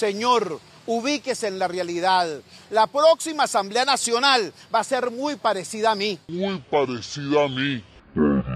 Señor, ubíquese en la realidad. La próxima Asamblea Nacional va a ser muy parecida a mí. Muy parecida a mí.